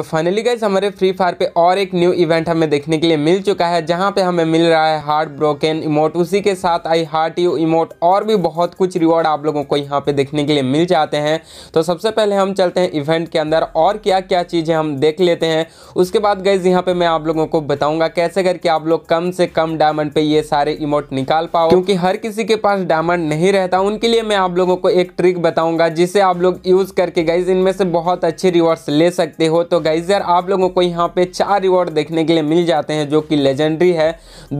तो finally guys हमारे Free Fire पे और एक न्यू इवेंट हमें देखने के लिए मिल चुका है जहाँ पे हमें मिल रहा है हार्ट ब्रोकन इमोट उसी के साथ आई हार्ट यू इमोट और भी बहुत कुछ रिवॉर्ड आप लोगों को यहाँ पे देखने के लिए मिल जाते हैं तो सबसे पहले हम चलते हैं इवेंट के अंदर और क्या क्या चीज़ें हम देख लेते हैं उसके बाद गाइज यहाँ पर मैं आप लोगों को बताऊँगा कैसे करके आप लोग कम से कम डायमंड पर ये सारे इमोट निकाल पाओ क्योंकि हर किसी के पास डायमंड नहीं रहता उनके लिए मैं आप लोगों को एक ट्रिक बताऊँगा जिसे आप लोग यूज़ करके गाइज इनमें से बहुत अच्छे रिवॉर्ड्स ले सकते हो तो गाइज यार आप लोगों को यहाँ पे चार रिवॉर्ड देखने के लिए मिल जाते हैं जो कि लेजेंडरी है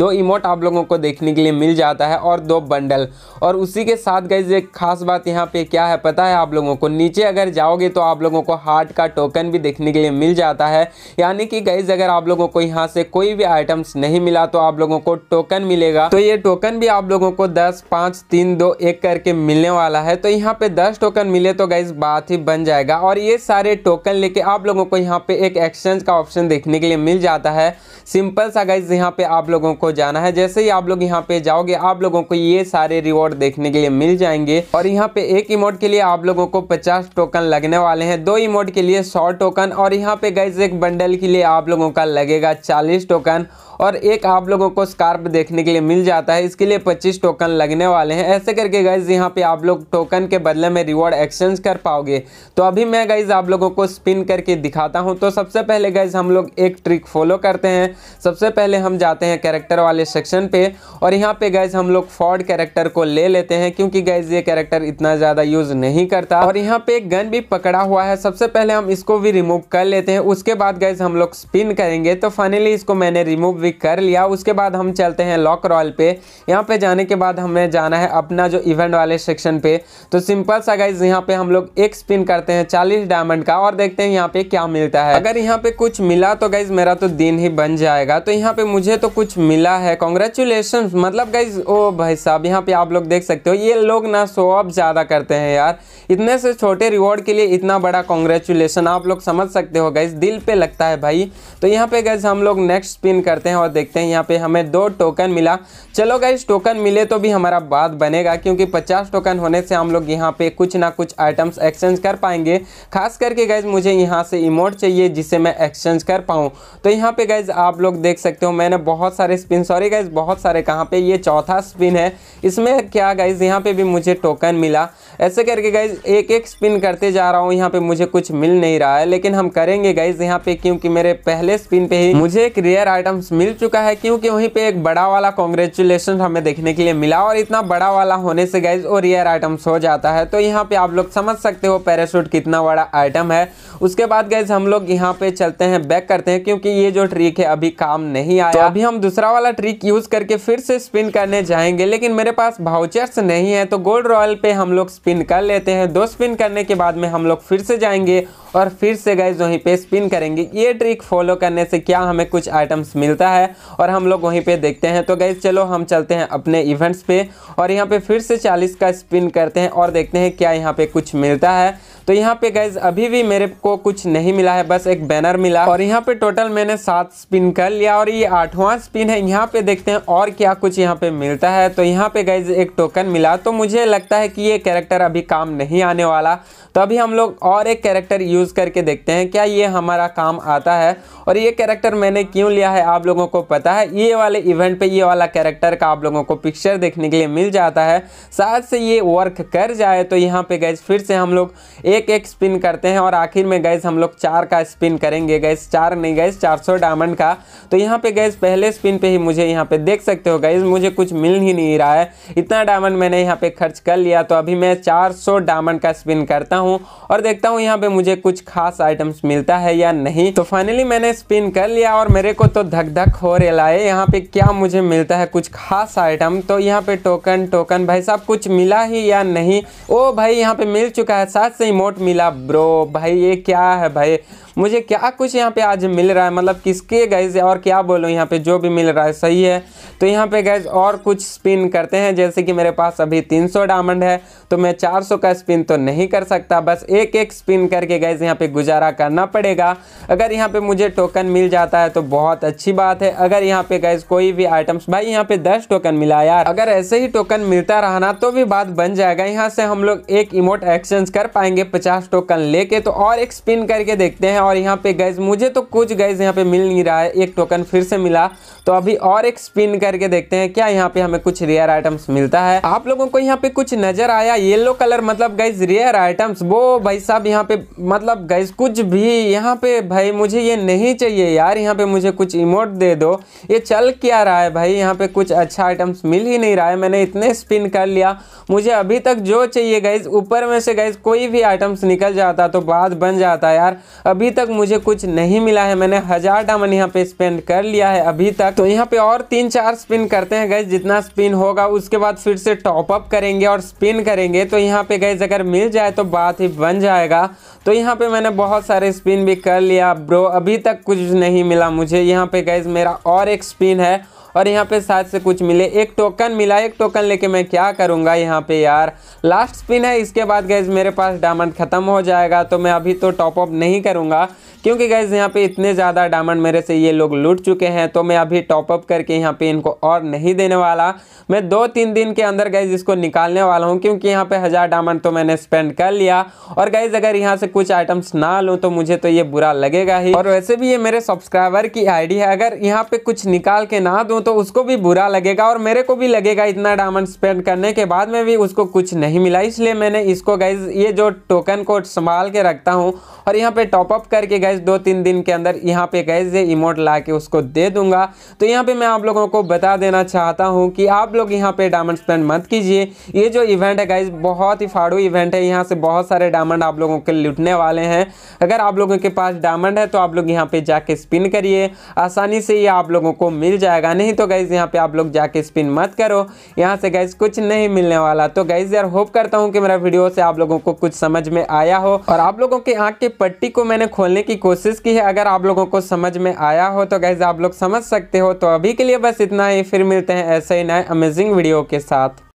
दो इमोट आप लोगों को देखने के लिए मिल जाता है और दो बंडल और उसी के साथ गाइज एक खास बात यहाँ पे क्या है पता है आप लोगों को नीचे अगर जाओगे तो आप लोगों को हार्ट का टोकन भी देखने के लिए मिल जाता है यानी कि गाइज अगर आप लोगों को यहाँ से कोई भी आइटम्स नहीं मिला तो आप लोगों को टोकन मिलेगा तो ये टोकन भी आप लोगों को दस पाँच तीन दो एक करके मिलने वाला है तो यहाँ पे दस टोकन मिले तो गाइज बात ही बन जाएगा और ये सारे टोकन लेके आप लोगों को यहाँ यहाँ पे एक एक्सचेंज का ऑप्शन देखने के लिए मिल जाता है सिंपल सा गाइज यहाँ पे आप लोगों को जाना है जैसे ही आप लोग यहाँ पे जाओगे आप लोगों को ये सारे रिवॉर्ड देखने के लिए मिल जाएंगे और यहाँ पे एक इमोट के लिए आप लोगों को पचास टोकन लगने वाले हैं दो इमोट के लिए सौ टोकन और यहाँ पे गाइज एक बंडल के लिए आप लोगों का लगेगा चालीस टोकन और एक आप लोगों को स्कार्प देखने के लिए मिल जाता है इसके लिए पच्चीस टोकन लगने वाले हैं ऐसे करके गाइज यहाँ पे आप लोग टोकन के बदले में रिवॉर्ड एक्सचेंज कर पाओगे तो अभी मैं गाइज आप लोगों को स्पिन करके दिखाता हूँ तो सबसे पहले गाइज हम लोग एक ट्रिक फॉलो करते हैं सबसे पहले हम जाते हैं कैरेक्टर वाले सेक्शन पे और यहाँ पे गाइज हम लोग फॉर्ड कैरेक्टर को ले लेते हैं क्योंकि गाइज ये कैरेक्टर इतना ज़्यादा यूज़ नहीं करता और यहाँ पे गन भी पकड़ा हुआ है सबसे पहले हम इसको भी रिमूव कर लेते हैं उसके बाद गाइज हम लोग स्पिन करेंगे तो फाइनली इसको मैंने रिमूव भी भी कर लिया उसके बाद हम चलते हैं लॉक रॉयल पे यहाँ पे जाने के बाद हमें जाना है अपना जो इवेंट वाले सेक्शन पे तो सिंपल सा गाइज यहाँ पे हम लोग एक स्पिन करते हैं चालीस डायमंड का और देखते हैं यहाँ पे क्या मिलता है अगर यहाँ पे कुछ मिला तो गाइज मेरा तो दिन ही बन जाएगा तो यहाँ पे मुझे तो कुछ मिला है कॉन्ग्रेचुलेशन मतलब गाइज ओ भाई साहब यहाँ पे आप लोग देख सकते हो ये लोग ना शो अप ज़्यादा करते हैं यार इतने से छोटे रिवॉर्ड के लिए इतना बड़ा कॉन्ग्रेचुलेसन आप लोग समझ सकते हो गाइज दिल पे लगता है भाई तो यहाँ पे गाइज हम लोग नेक्स्ट स्पिन करते हैं हैं और देखते हैं यहाँ पे हमें दो टोकन मिला चलो गाइस टोकन मिले तो भी हमारा बात बनेगा क्योंकि 50 टोकन होने से हम लोग यहाँ पे कुछ ना कुछ आइटम्स एक्सचेंज कर पाएंगे खास करके गाइज मुझे यहाँ से इमोट चाहिए जिसे मैं एक्सचेंज कर पाऊँ तो यहाँ पे गाइज आप लोग देख सकते हो मैंने बहुत सारे स्पिन सॉरी गाइज बहुत सारे कहाँ पे ये चौथा स्पिन है इसमें क्या गाइज यहाँ पे भी मुझे टोकन मिला ऐसे करके गाइज एक एक स्पिन करते जा रहा हूँ यहाँ पे मुझे कुछ मिल नहीं रहा है लेकिन हम करेंगे गाइज यहाँ पे क्योंकि मेरे पहले स्पिन पे ही मुझे एक रेयर आइटम्स मिल मिल चुका है क्योंकि वहीं पे एक बड़ा वाला कॉन्ग्रेचुलेसन हमें देखने के लिए मिला और इतना बड़ा वाला होने से गैस और रियर आइटम्स हो जाता है तो यहाँ पे आप लोग समझ सकते हो पैराशूट कितना बड़ा आइटम है उसके बाद गैस हम लोग यहाँ पे चलते हैं बैक करते हैं क्योंकि ये जो ट्रिक है अभी काम नहीं आया तो अभी हम दूसरा वाला ट्रिक यूज करके फिर से स्पिन करने जाएंगे लेकिन मेरे पास भाउचर्स नहीं है तो गोल्ड रॉयल पे हम लोग स्पिन कर लेते हैं दो स्पिन करने के बाद में हम लोग फिर से जाएंगे और फिर से गाइज वहीं पे स्पिन करेंगे ये ट्रिक फॉलो करने से क्या हमें कुछ आइटम्स मिलता है और हम लोग वहीं पे देखते हैं तो गाइज चलो हम चलते हैं अपने इवेंट्स पे और यहाँ पे फिर से 40 का स्पिन करते हैं और देखते हैं क्या यहाँ पे कुछ मिलता है तो यहाँ पे गाइज अभी भी मेरे को कुछ नहीं मिला है बस एक बैनर मिला और यहाँ पे टोटल मैंने सात स्पिन कर लिया और ये आठवां स्पिन है यहाँ पे देखते हैं और क्या कुछ यहाँ पे मिलता है तो यहाँ पे गाइज एक टोकन मिला तो मुझे लगता है कि ये कैरेक्टर अभी काम नहीं आने वाला तो अभी हम लोग और एक कैरेक्टर यूज़ करके देखते हैं क्या ये हमारा काम आता है और ये कैरेक्टर मैंने क्यों लिया है आप लोगों को पता है ये वाले इवेंट पे ये वाला कैरेक्टर का आप लोगों को पिक्चर देखने के लिए मिल जाता है साथ से ये वर्क कर जाए तो यहाँ पे गैस फिर से हम लोग एक एक स्पिन करते हैं और आखिर में गैस हम लोग चार का स्पिन करेंगे गैस चार नहीं गैस चार डायमंड का तो यहाँ पर गैस पहले स्पिन पर ही मुझे यहाँ पर देख सकते हो गैस मुझे कुछ मिल ही नहीं रहा है इतना डायमंड मैंने यहाँ पर खर्च कर लिया तो अभी मैं चार डायमंड का स्पिन करता हूँ करता हूँ और देखता हूँ यहाँ पे मुझे कुछ खास आइटम्स मिलता है या नहीं तो फाइनली मैंने स्पिन कर लिया और मेरे को तो धक धक हो रेला है यहाँ पे क्या मुझे मिलता है कुछ खास आइटम तो यहाँ पे टोकन टोकन भाई साहब कुछ मिला ही या नहीं ओ भाई यहाँ पे मिल चुका है साथ से इमोट मिला ब्रो भाई ये क्या है भाई मुझे क्या कुछ यहाँ पे आज मिल रहा है मतलब किसके गैज और क्या बोलो यहाँ पे जो भी मिल रहा है सही है तो यहाँ पे गैज और कुछ स्पिन करते हैं जैसे कि मेरे पास अभी 300 डायमंड है तो मैं 400 का स्पिन तो नहीं कर सकता सकता बस एक एक स्पिन करके गैस यहाँ पे गुजारा करना पड़ेगा अगर यहाँ पे मुझे टोकन मिल जाता है तो बहुत अच्छी बात है अगर यहाँ पे गैस कोई भी आइटम्स भाई यहाँ पे दस टोकन मिला यार अगर ऐसे ही टोकन मिलता रहा ना तो भी बात बन जाएगा यहाँ से हम लोग एक इमोट एक्सचेंज कर पाएंगे पचास टोकन लेके तो और एक स्पिन करके देखते हैं और यहाँ पे गैस मुझे तो कुछ गैस यहाँ पे मिल नहीं रहा है एक टोकन फिर से मिला तो अभी और एक स्पिन करके देखते हैं क्या यहाँ पे हमें कुछ रेयर आइटम्स मिलता है आप लोगों को यहाँ पे कुछ नजर आया येलो कलर मतलब गैस रेयर आइटम्स ड्रग्स वो भाई साहब यहाँ पे मतलब गैस कुछ भी यहाँ पे भाई मुझे ये नहीं चाहिए यार यहाँ पे मुझे कुछ इमोट दे दो ये चल क्या रहा है भाई यहाँ पे कुछ अच्छा आइटम्स मिल ही नहीं रहा है मैंने इतने स्पिन कर लिया मुझे अभी तक जो चाहिए गैस ऊपर में से गैस कोई भी आइटम्स निकल जाता तो बात बन जाता यार अभी तक मुझे कुछ नहीं मिला है मैंने हज़ार डामन यहाँ पे स्पेंड कर लिया है अभी तक तो यहाँ पे और तीन चार स्पिन करते हैं गैस जितना स्पिन होगा उसके बाद फिर से टॉपअप करेंगे और स्पिन करेंगे तो यहाँ पे गैस अगर मिल जाए तो बात साथ ही बन जाएगा तो यहाँ पे मैंने बहुत सारे स्पिन भी कर लिया ब्रो अभी तक कुछ नहीं मिला मुझे यहाँ पे गैस मेरा और एक स्पिन है और यहाँ पे साथ से कुछ मिले एक टोकन मिला एक टोकन लेके मैं क्या करूँगा यहाँ पे यार लास्ट स्पिन है इसके बाद गैस मेरे पास डायमंड ख़त्म हो जाएगा तो मैं अभी तो टॉपअप नहीं करूँगा क्योंकि गैज यहाँ पे इतने ज़्यादा डायमंड मेरे से ये लोग लूट चुके हैं तो मैं अभी टॉपअप करके यहाँ पे इनको और नहीं देने वाला मैं दो तीन दिन के अंदर गैज इसको निकालने वाला हूँ क्योंकि यहाँ पे हज़ार डायमंड तो मैंने स्पेंड कर लिया और गैज अगर यहाँ से कुछ आइटम्स ना लूँ तो मुझे तो ये बुरा लगेगा ही और वैसे भी ये मेरे सब्सक्राइबर की आईडी है अगर यहाँ पे कुछ निकाल के ना दूँ तो उसको भी बुरा लगेगा और मेरे को भी लगेगा इतना डायमंड स्पेंड करने के बाद में भी उसको कुछ नहीं मिला इसलिए मैंने इसको गाइज ये जो टोकन को संभाल के रखता हूँ और यहाँ पे टॉप अप करके गैस दो तीन दिन के अंदर यहाँ पे गैस ये इमोट ला के उसको दे दूंगा तो यहाँ पे मैं आप लोगों को बता देना चाहता हूँ कि आप लोग यहाँ पे डायमंड स्पेंड मत कीजिए ये जो इवेंट है गाइज बहुत ही फाड़ू इवेंट है यहाँ से बहुत सारे डायमंड आप लोगों के लुटने वाले हैं अगर आप लोगों के पास डायमंड है तो आप लोग यहाँ पे जाके स्पिन करिए आसानी से ये आप लोगों को मिल जाएगा नहीं तो गाइज यहाँ पे आप लोग जाके स्पिन मत करो यहाँ से गाइज कुछ नहीं मिलने वाला तो गाइज यार होप करता हूँ कि मेरा वीडियो से आप लोगों को कुछ समझ में आया हो और आप लोगों के आँख के पट्टी को मैंने खोलने की कोशिश की है अगर आप लोगों को समझ में आया हो तो गैज़ आप लोग समझ सकते हो तो अभी के लिए बस इतना ही फिर मिलते हैं ऐसे ही नए अमेजिंग वीडियो के साथ